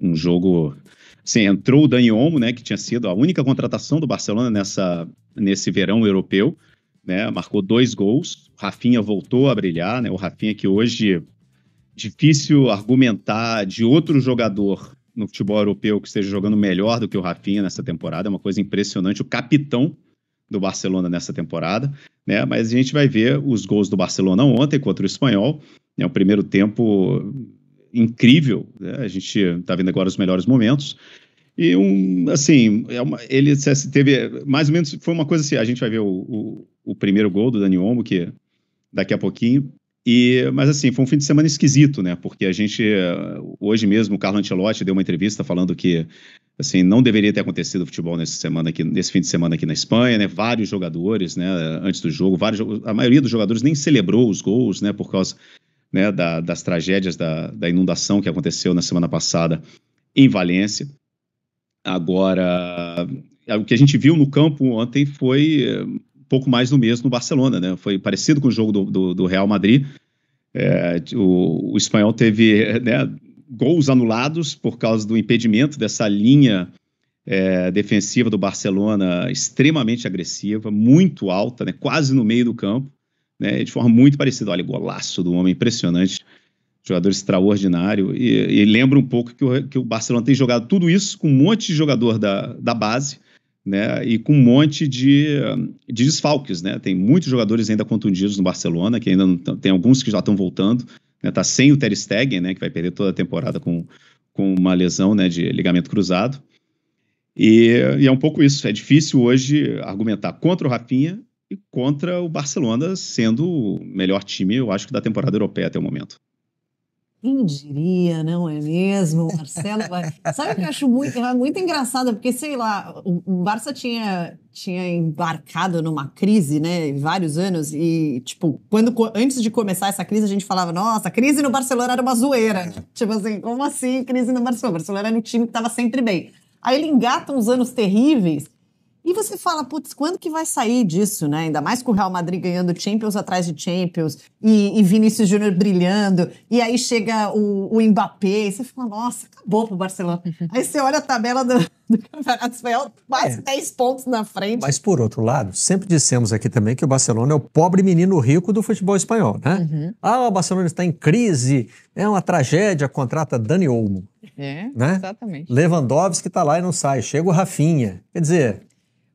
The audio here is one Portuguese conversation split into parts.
um jogo. Assim, entrou o Dani Olmo, né, que tinha sido a única contratação do Barcelona nessa, nesse verão europeu, né, marcou dois gols. O Rafinha voltou a brilhar, né, o Rafinha que hoje é difícil argumentar de outro jogador no futebol europeu que esteja jogando melhor do que o Rafinha nessa temporada, é uma coisa impressionante. O capitão do Barcelona nessa temporada, né? Mas a gente vai ver os gols do Barcelona ontem contra o Espanhol, né? O primeiro tempo incrível. Né? A gente está vendo agora os melhores momentos. E um, assim, é uma, ele teve mais ou menos foi uma coisa assim. A gente vai ver o, o, o, primeiro gol do Dani Olmo que daqui a pouquinho. E, mas assim, foi um fim de semana esquisito, né? Porque a gente hoje mesmo o Carlo Ancelotti deu uma entrevista falando que assim não deveria ter acontecido futebol nesse semana aqui, nesse fim de semana aqui na Espanha, né? Vários jogadores, né? Antes do jogo, vários, a maioria dos jogadores nem celebrou os gols, né? Por causa né, da, das tragédias da, da inundação que aconteceu na semana passada em Valência. Agora, é, o que a gente viu no campo ontem foi é, um pouco mais do mesmo no Barcelona, né? Foi parecido com o jogo do, do, do Real Madrid. É, o, o, espanhol teve né, gols anulados por causa do impedimento dessa linha é, defensiva do Barcelona extremamente agressiva, muito alta, né, quase no meio do campo né, de forma muito parecida. Olha, golaço do homem, impressionante, jogador extraordinário. E, e lembra um pouco que o, que o, Barcelona tem jogado tudo isso com um monte de jogador da, da base. Né, e com um monte de, de desfalques. Né? Tem muitos jogadores ainda contundidos no Barcelona, que ainda não tem alguns que já estão voltando. Está né, tá sem o Ter Stegen, né, que vai perder toda a temporada com, com uma lesão né, de ligamento cruzado. E, e, é um pouco isso. É difícil hoje argumentar contra o Rafinha e contra o Barcelona, sendo o melhor time, eu acho, da temporada europeia até o momento. Quem diria, não é mesmo? O Marcelo vai. Sabe o que eu acho muito, muito engraçado? Porque, sei lá, o Barça tinha, tinha embarcado numa crise, né? Vários anos. E, tipo, quando, antes de começar essa crise, a gente falava, nossa, crise no Barcelona era uma zoeira. É. Tipo assim, como assim crise no Barcelona? O Barcelona era um time que estava sempre bem. Aí ele engata uns anos terríveis. E você fala, putz, quando que vai sair disso, né? Ainda mais com o Real Madrid ganhando Champions atrás de Champions e, e Vinícius Júnior brilhando, e aí chega o, o Mbappé, e você fala, nossa, acabou pro Barcelona. Uhum. aí você olha a tabela do, do Campeonato Espanhol, mais é. 10 pontos na frente. Mas por outro lado, sempre dissemos aqui também que o Barcelona é o pobre menino rico do futebol espanhol, né? Uhum. Ah, o Barcelona está em crise, é uma tragédia, contrata Dani Olmo. É, né? exatamente. Lewandowski está lá e não sai, chega o Rafinha. Quer dizer,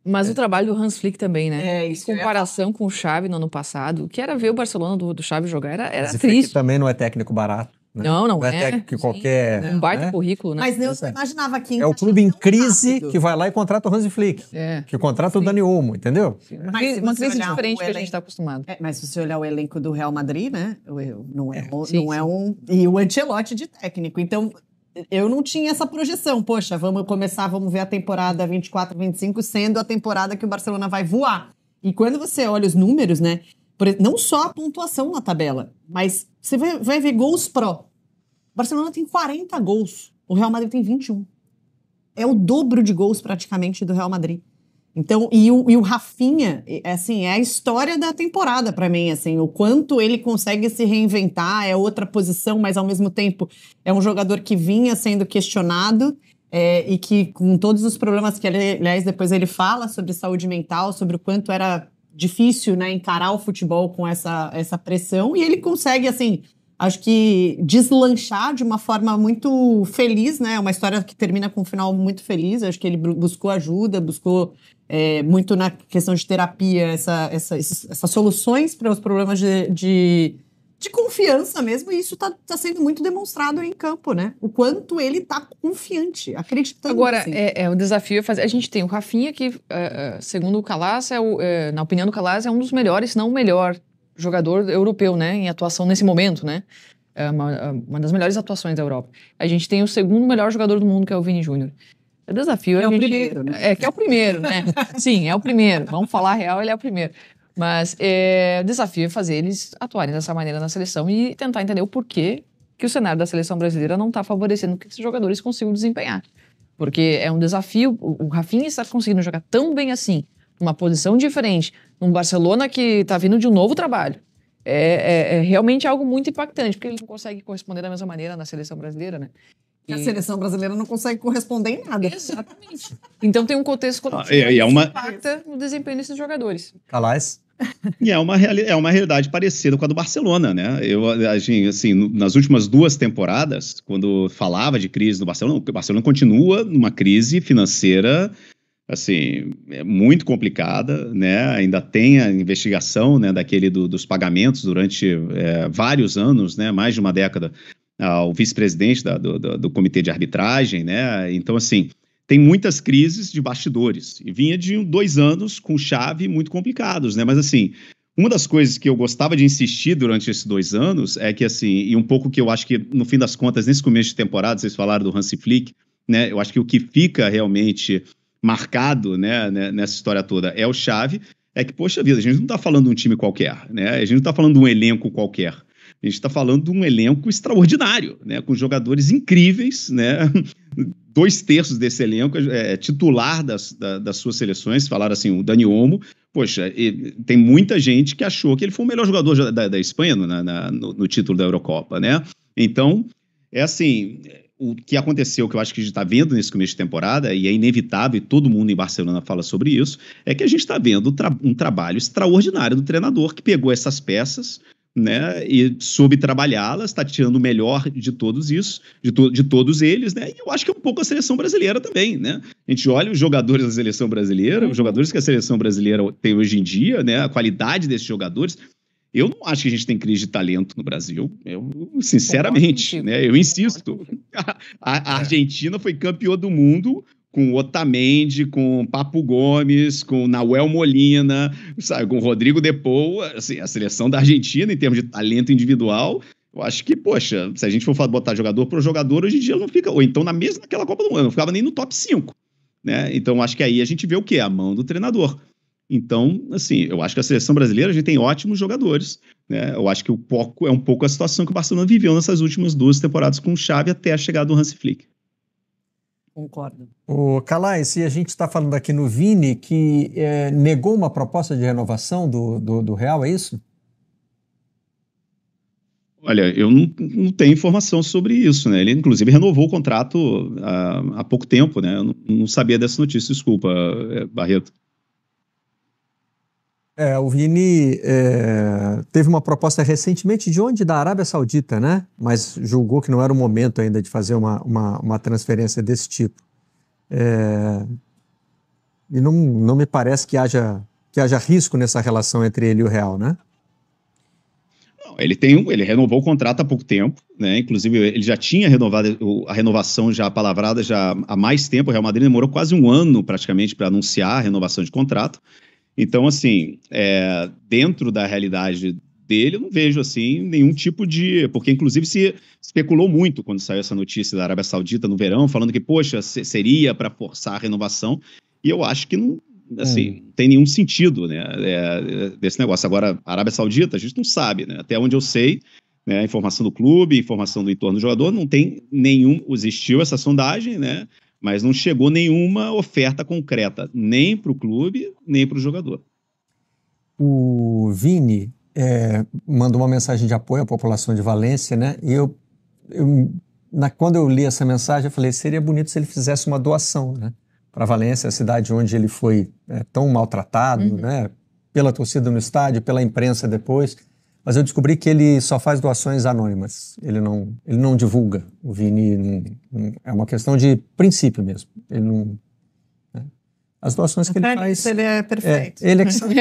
mas é. o trabalho do Hans Flick também, né? É, isso. Em comparação é. com o Xavi no ano passado, que era ver o Barcelona do, do Xavi jogar, era, era Mas triste. Flick também não é técnico barato. Né? Não, não, não é. é técnico qualquer. É um baita né? currículo, né? Mas eu é. imaginava que. É o clube em crise rápido. que vai lá e contrata o Hans Flick. É. Que contrata Sim. o Dani Olmo, entendeu? Sim. Mas uma crise diferente que a gente está acostumado. É, mas se você olhar o elenco do Real Madrid, né? Não é, é. Não é um. E o Ancelotti de técnico. Então, eu não tinha essa projeção. Poxa, vamos começar, vamos ver a temporada 24, 25 sendo a temporada que o Barcelona vai voar. E quando você olha os números, né? Não só a pontuação na tabela, mas você vai, vai ver gols pró. O Barcelona tem 40 gols, o Real Madrid tem 21. É o dobro de gols praticamente do Real Madrid. Então, e o, e o Rafinha, assim, é a história da temporada para mim, assim, o quanto ele consegue se reinventar, é outra posição, mas ao mesmo tempo é um jogador que vinha sendo questionado é, e que com todos os problemas que, ele, aliás, depois ele fala sobre saúde mental, sobre o quanto era difícil, né, encarar o futebol com essa, essa pressão, e ele consegue, assim, acho que deslanchar de uma forma muito feliz, né? É uma história que termina com um final muito feliz. Acho que ele buscou ajuda, buscou é, muito na questão de terapia, essa, essa, essas soluções para os problemas de, de, de, confiança mesmo, e isso está tá sendo muito demonstrado em campo, né? O quanto ele está confiante, acreditando. Agora, assim. é, é, o desafio é fazer. A gente tem o Rafinha, que, é, é segundo o Calas, é o, é, na opinião do Calas, é um dos melhores, se não o melhor jogador europeu, né? Em atuação nesse momento, né? É uma, uma das melhores atuações da Europa. A gente tem o segundo melhor jogador do mundo, que é o Vini Júnior. É desafio é, o gente... primeiro, né? É que é o primeiro, né? Sim, é o primeiro. Vamos falar real, ele é o primeiro. Mas é, o desafio é fazer eles atuarem dessa maneira na seleção e tentar entender o porquê que o cenário da seleção brasileira não está favorecendo que esses jogadores consigam desempenhar. Porque é um desafio o Rafinha estar conseguindo jogar tão bem assim, numa posição diferente, num Barcelona que está vindo de um novo trabalho. É, é, é, realmente algo muito impactante, porque ele não consegue corresponder da mesma maneira na seleção brasileira, né? E... A seleção brasileira não consegue corresponder em nada. Exatamente. então tem um contexto ah, é, é uma... que impacta no desempenho desses jogadores. Calais? E é uma, é uma realidade parecida com a do Barcelona, né? Eu, assim, assim nas últimas duas temporadas, quando falava de crise do Barcelona, o Barcelona continua numa crise financeira, assim, é muito complicada, né? Ainda tem a investigação né, daquele do, dos pagamentos durante é, vários anos, né? Mais de uma década ao vice-presidente do, do, do, comitê de arbitragem, né? Então, assim, tem muitas crises de bastidores. E vinha de dois anos com chave muito complicados, né? Mas, assim, uma das coisas que eu gostava de insistir durante esses dois anos é que, assim, e um pouco que eu acho que, no fim das contas, nesse começo de temporada, vocês falaram do Hansi Flick, né? Eu acho que o que fica realmente marcado, né, né nessa história toda é o chave. É que, poxa vida, a gente não está falando de um time qualquer, né? A gente não está falando de um elenco qualquer. A gente está falando de um elenco extraordinário, né? com jogadores incríveis, né? dois terços desse elenco é, é, titular das, da, das suas seleções, falaram assim, o Dani Olmo, poxa, tem muita gente que achou que ele foi o melhor jogador da, da Espanha no, na, no, no, título da Eurocopa, né? Então, é assim, o que aconteceu, que eu acho que a gente está vendo nesse começo de temporada, e é inevitável, e todo mundo em Barcelona fala sobre isso, é que a gente está vendo tra um trabalho extraordinário do treinador que pegou essas peças, né, e soube trabalhá-las, está tirando o melhor de todos isso, de, to de todos eles, né, e eu acho que é um pouco a seleção brasileira também, né, a gente olha os jogadores da seleção brasileira, os uhum. jogadores que a seleção brasileira tem hoje em dia, né, a qualidade desses jogadores, eu não acho que a gente tem crise de talento no Brasil. Eu, sinceramente, né? Eu insisto. A, a Argentina foi campeã do mundo com Otamendi, com Papo Gomes, com Nahuel Molina, sabe, com Rodrigo Depou, assim, a seleção da Argentina em termos de talento individual. Eu acho que, poxa, se a gente for botar jogador pro jogador, hoje em dia não fica, ou então na mesma naquela Copa do Mundo, não ficava nem no top 5, né? Então acho que aí a gente vê o quê? A mão do treinador. Então, assim, eu acho que a seleção brasileira a gente tem ótimos jogadores, né? Eu acho que o pouco é um pouco a situação que o Barcelona viveu nessas últimas duas temporadas com Chave até a chegada do Hans Flick. Concordo. O Calais, se a gente está falando aqui no Vini, que é, negou uma proposta de renovação do, do, do Real, é isso? Olha, eu não, não, tenho informação sobre isso, né? Ele, inclusive, renovou o contrato há, há pouco tempo, né? Eu não, não sabia dessa notícia, desculpa, é, Barreto. É, o Vini é, teve uma proposta recentemente de onde? Da Arábia Saudita, né? Mas julgou que não era o momento ainda de fazer uma, uma, uma transferência desse tipo. É, e não, não me parece que haja, que haja risco nessa relação entre ele e o Real, né? Não, ele tem um, ele renovou o contrato há pouco tempo, né? Inclusive ele já tinha renovado a renovação já palavrada já há mais tempo. O Real Madrid demorou quase um ano praticamente para anunciar a renovação de contrato. Então, assim, é, dentro da realidade dele, eu não vejo assim nenhum tipo de. Porque, inclusive, se especulou muito quando saiu essa notícia da Arábia Saudita no verão, falando que, poxa, seria para forçar a renovação. E eu acho que não, assim, é. tem nenhum sentido né, é, é desse negócio. Agora, Arábia Saudita, a gente não sabe, né? Até onde eu sei, né, informação do clube, informação do entorno do jogador, não tem nenhum. Existiu essa sondagem, né? mas não chegou nenhuma oferta concreta, nem para o clube, nem para o jogador. O Vini é, mandou uma mensagem de apoio à população de Valência, né? E eu, eu na, quando eu li essa mensagem, eu falei: seria bonito se ele fizesse uma doação, né? Para Valência, a cidade onde ele foi é, tão maltratado, uhum. né? Pela torcida no estádio, pela imprensa depois. Mas eu descobri que ele só faz doações anônimas. Ele não, ele não divulga. O Vini não, não, é uma questão de princípio mesmo. Ele não. Né? As doações que ele faz. Então, faz. Ele é, é perfeito. É, ele é que sabe.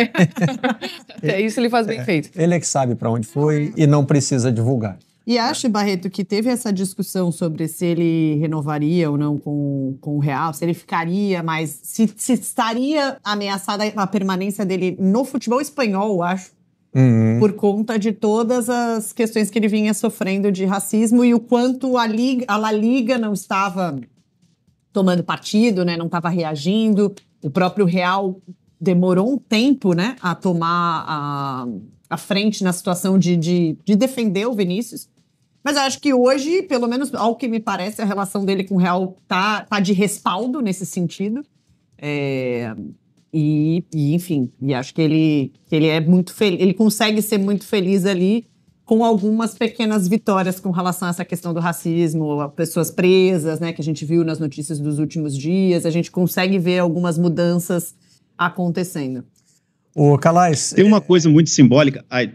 É isso ele faz bem é, feito. Ele é que sabe para onde foi ah, é. e não precisa divulgar. E acho, Barreto, que teve essa discussão sobre se ele renovaria ou não com, com o Real, se ele ficaria, mas se, se estaria ameaçada a permanência dele no futebol espanhol, acho Uhum. por conta de todas as questões que ele vinha sofrendo de racismo e o quanto a, Liga, a La Liga não estava tomando partido, né, não estava reagindo. O próprio Real demorou um tempo né, a tomar a, a frente na situação de, de, de defender o Vinícius. Mas eu acho que hoje, pelo menos ao que me parece, a relação dele com o Real tá, tá de respaldo nesse sentido. É, e, e, enfim, e acho que ele, que ele é muito feliz, ele consegue ser muito feliz ali com algumas pequenas vitórias com relação a essa questão do racismo, pessoas presas, né, que a gente viu nas notícias dos últimos dias, a gente consegue ver algumas mudanças acontecendo. O Calais... Tem uma é, coisa muito simbólica... Ai,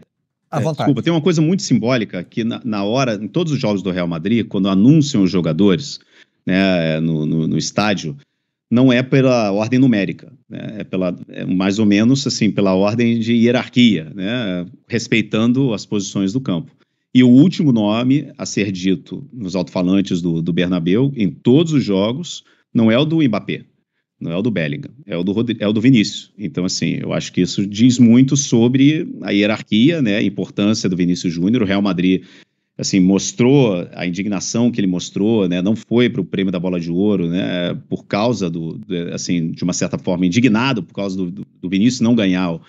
é, Desculpa, tem uma coisa muito simbólica que na, na, hora, em todos os jogos do Real Madrid, quando anunciam os jogadores né, no, no, no estádio, não é pela ordem numérica, né? é pela é mais ou menos assim pela ordem de hierarquia, né? respeitando as posições do campo. E o último nome a ser dito nos alto-falantes do, do Bernabeu em todos os jogos não é o do Mbappé, não é o do Bellingham, é o do, é o do Vinícius. Então, assim, eu acho que isso diz muito sobre a hierarquia, né, a importância do Vinícius Júnior. O Real Madrid assim, mostrou a indignação que ele mostrou, né? Não foi para o prêmio da Bola de Ouro, né? Por causa do, assim, de uma certa forma, indignado por causa do, do Vinícius não ganhar o,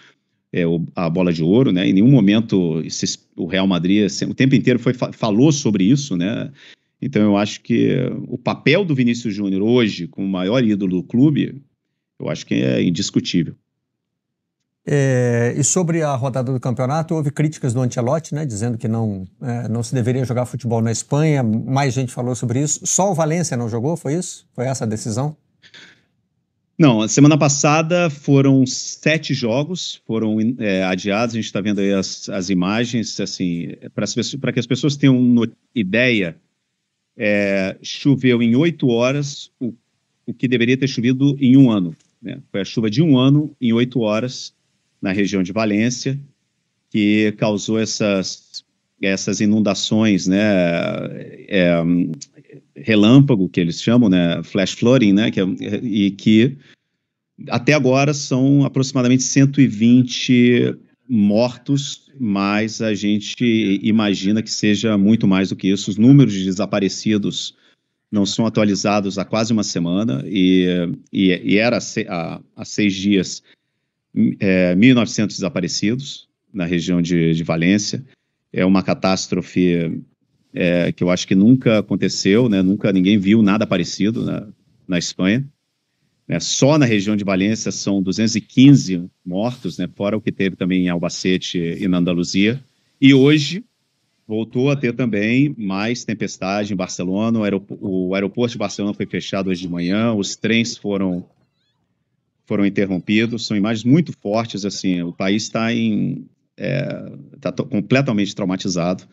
é, o, a Bola de Ouro, né? Em nenhum momento esse, o Real Madrid, assim, o tempo inteiro foi, falou sobre isso, né? Então eu acho que o papel do Vinícius Júnior hoje, como o maior ídolo do clube, eu acho que é indiscutível. É, e sobre a rodada do campeonato, houve críticas do Antelotti, né, dizendo que não, é, não se deveria jogar futebol na Espanha. Mais gente falou sobre isso. Só o Valência não jogou, foi isso? Foi essa a decisão? Não, a semana passada foram sete jogos, foram é, adiados. A gente está vendo aí as, as imagens, assim, para que as pessoas tenham ideia, é, choveu em oito horas o, o que deveria ter chovido em um ano. Né? Foi a chuva de um ano em oito horas na região de Valência, que causou essas, essas inundações, né, é, relâmpago, que eles chamam, né, flash flooding, né, que é, e que até agora são aproximadamente 120 mortos, mas a gente imagina que seja muito mais do que isso. Os números de desaparecidos não são atualizados há quase uma semana e, e, e era há a seis dias é, 1.900 desaparecidos na região de, de Valência. É uma catástrofe é, que eu acho que nunca aconteceu, né? Nunca ninguém viu nada parecido na, na Espanha. Né? Só na região de Valência são 215 mortos, né? Fora o que teve também em Albacete e na Andaluzia. E hoje voltou a ter também mais tempestade em Barcelona. O, o aeroporto de Barcelona foi fechado hoje de manhã. Os trens foram foram interrompidos. São imagens muito fortes, assim, o país está em está é, completamente traumatizado.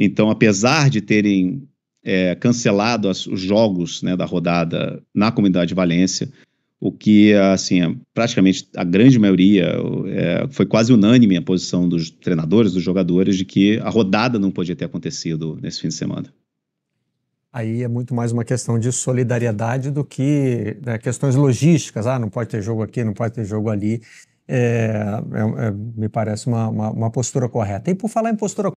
Então, apesar de terem é, cancelado as, os jogos né, da rodada na comunidade de Valência, o que, assim, é praticamente a grande maioria, é, foi quase unânime a posição dos treinadores, dos jogadores, de que a rodada não podia ter acontecido nesse fim de semana. Aí é muito mais uma questão de solidariedade do que né, questões logísticas. Ah, não pode ter jogo aqui, não pode ter jogo ali. É, é, é, me parece uma, uma, uma postura correta. E por falar em postura